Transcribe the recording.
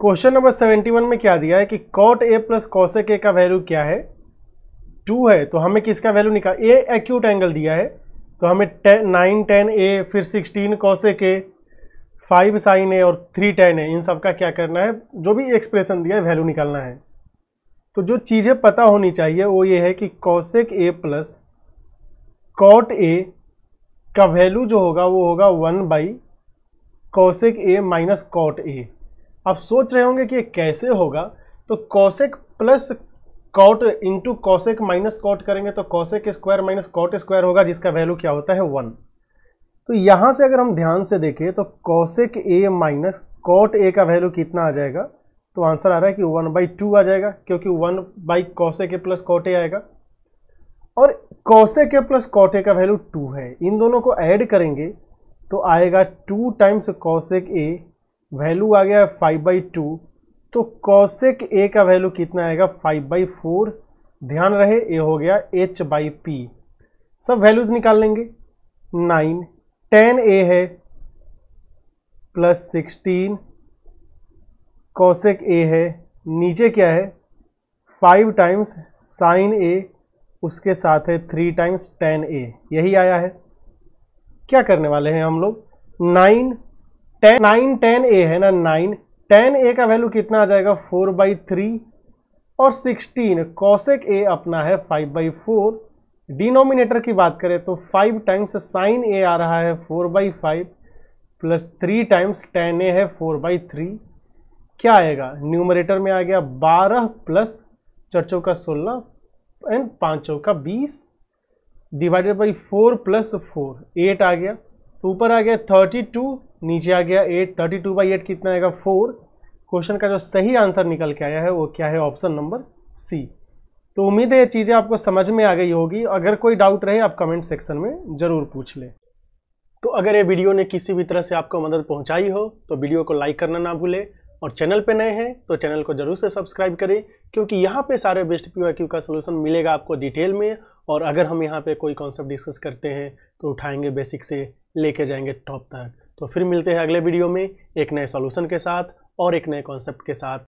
question number seventy one में क्या दिया है कि कॉट ए प्लस कौशक ए का वैल्यू क्या है टू है तो हमें किसका वैल्यू निकाल ए एक्यूट एंगल दिया है तो हमें नाइन टेन ए फिर sixteen cosec A five sine A और थ्री टेन ए इन सब का क्या करना है जो भी एक्सप्रेशन दिया है वैल्यू निकालना है तो जो चीज़ें पता होनी चाहिए वो ये है कि cosec A plus cot A का वैल्यू जो होगा वो होगा one by cosec A minus cot A आप सोच रहे होंगे कि ये कैसे होगा तो cosec plus cot into cosec minus cot करेंगे तो cosec square minus cot square होगा जिसका वैल्यू क्या होता है वन तो यहाँ से अगर हम ध्यान से देखें तो cosec A minus cot A का वैल्यू कितना आ जाएगा तो आंसर आ रहा है कि वन बाई टू आ जाएगा क्योंकि one by cosec A plus cot A आएगा और cosec A plus cot A का वैल्यू टू है इन दोनों को ऐड करेंगे तो आएगा two times cosec A value आ गया है फाइव बाई टू तो कौशिक ए का वैल्यू कितना आएगा फाइव बाई फोर ध्यान रहे ए हो गया एच बाई पी सब वैल्यूज निकाल लेंगे नाइन टेन ए है प्लस सिक्सटीन कौशिक ए है नीचे क्या है फाइव टाइम्स साइन ए उसके साथ है थ्री टाइम्स टेन ए यही आया है क्या करने वाले हैं हम लोग nine ten nine ten A है ना नाइन टेन ए का वैल्यू कितना आ जाएगा फोर बाई थ्री और सिक्सटीन कॉशेक ए अपना है फाइव बाई फोर डिनोमिनेटर की बात करें तो फाइव टाइम्स साइन ए आ रहा है four by five plus three times ten A है फोर बाई थ्री क्या आएगा न्यूमरेटर में आ गया बारह प्लस चर्चों का सोलह एंड पाँचों का बीस divided by four plus four eight आ गया तो ऊपर आ गया थर्टी टू नीचे आ गया eight thirty two by eight कितना आएगा फोर क्वेश्चन का जो सही आंसर निकल के आया है वो क्या है ऑप्शन नंबर सी तो उम्मीद है ये चीज़ें आपको समझ में आ गई होगी अगर कोई डाउट रहे आप कमेंट सेक्शन में ज़रूर पूछ लें तो अगर ये वीडियो ने किसी भी तरह से आपको मदद पहुंचाई हो तो वीडियो को लाइक करना ना भूलें और चैनल पे नए हैं तो चैनल को जरूर से सब्सक्राइब करें क्योंकि यहाँ पे सारे बेस्ट पी क्यू का सलूशन मिलेगा आपको डिटेल में और अगर हम यहाँ पे कोई कॉन्सेप्ट डिस्कस करते हैं तो उठाएंगे बेसिक से लेके जाएंगे टॉप तक तो फिर मिलते हैं अगले वीडियो में एक नए सॉल्यूशन के साथ और एक नए कॉन्सेप्ट के साथ